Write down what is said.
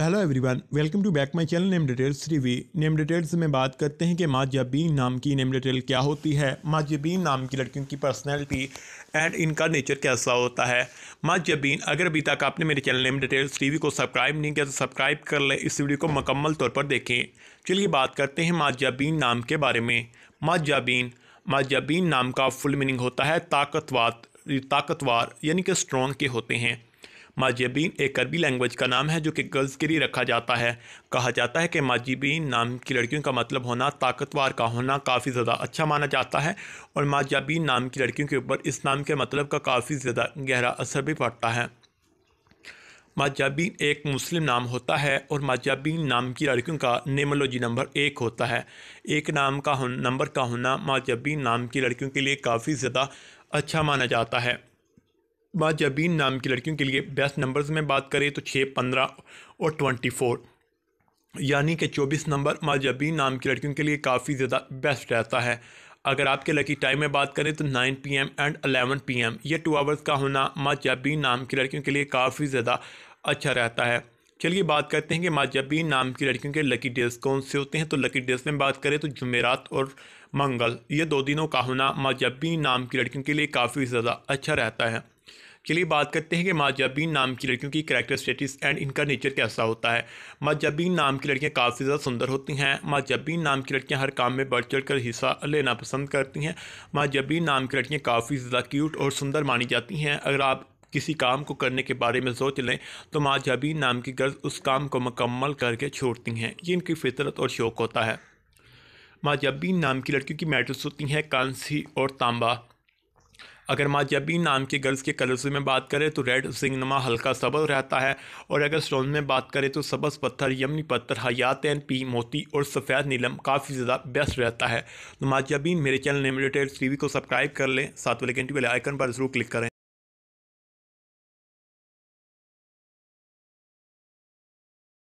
hello everyone welcome to back my channel name details V name details में बात करते हैं कि माजाबीन नाम की नेम डिटेल क्या होती है माजाबीन नाम की लड़कियों की पर्सनैलिटी एंड इनका नेचर कैसा होता है माजबीन अगर अभी तक आपने मेरे चैनल नेम डिटेल्स वी को सब्सक्राइब नहीं किया तो सब्सक्राइब कर लें इस वीडियो को मकम्मल तौर पर देखें चलिए बात करते हैं माजबीन नाम के बारे में माजबीन माजबीन नाम का फुल मीनिंग होता है ताकतवार ताकतवार यानी कि स्ट्रॉन्ग के होते हैं माजिबीन एक अरबी लैंग्वेज का नाम है जो कि गर्ल्स के लिए रखा जाता है कहा जाता है कि माजिबीन नाम की लड़कियों का मतलब होना ताकतवर का होना काफ़ी ज़्यादा अच्छा माना जाता है और माजिबीन नाम की लड़कियों के ऊपर इस नाम के मतलब का काफ़ी ज़्यादा गहरा असर भी पड़ता है माजाबीन एक मुस्लिम नाम होता है और माजाबीन नाम की लड़कियों का नेमोलॉजी नंबर एक होता है एक नाम का नंबर का होना माजाबीन नाम की लड़कियों के लिए काफ़ी ज़्यादा अच्छा माना जाता है जबीन नाम की लड़कियों के लिए बेस्ट नंबर्स में बात करें तो छः पंद्रह और ट्वेंटी फोर यानी कि चौबीस नंबर माजबीन नाम की लड़कियों के लिए काफ़ी ज़्यादा बेस्ट रहता है अगर आपके लकी टाइम में बात करें तो 9 पीएम एंड 11 पीएम ये टू आवर्स का होना माजबीन नाम की लड़कियों के लिए काफ़ी ज़्यादा अच्छा रहता है चलिए बात करते हैं कि माजबीन नाम की लड़कियों के लकी डेज कौन से होते हैं तो लकी डेज में बात करें तो जुमेरात और मंगल ये दो दिनों का होना माजबीन नाम की लड़कियों के लिए काफ़ी ज़्यादा अच्छा रहता है चलिए बात करते हैं कि माजाबीन नाम की लड़कियों की करेक्टर स्टेटिस एंड इनका नेचर कैसा होता है माजाबीन नाम की लड़कियाँ काफ़ी ज़्यादा सुंदर होती हैं माजाबीन नाम की लड़कियाँ हर काम में बढ़ चढ़ कर हिस्सा लेना पसंद करती हैं माजाबीन नाम की लड़कियाँ काफ़ी ज़्यादा क्यूट और सुंदर मानी जाती हैं अगर आप किसी काम को करने के बारे में सोच लें तो माजाबीन नाम की गर्ज उस काम को मुकम्मल करके छोड़ती हैं ये इनकी फितरत और शौक़ होता है माजाबीन नाम की लड़कियों की मेटल्स होती हैं कांसी और तांबा अगर माजियाबी नाम के गर्ल्स के कलर्स में बात करें तो रेड सिंगनमा हल्का सबल रहता है और अगर स्टोन में बात करें तो सबस पत्थर यमनी पत्थर हयात एन पी मोती और सफ़ेद नीलम काफ़ी ज़्यादा बेस्ट रहता है तो माजियाबीन मेरे चैनल नेम रिटेल टी को सब्सक्राइब कर लें साथ घंटे वाले आइकन पर ज़रूर क्लिक करें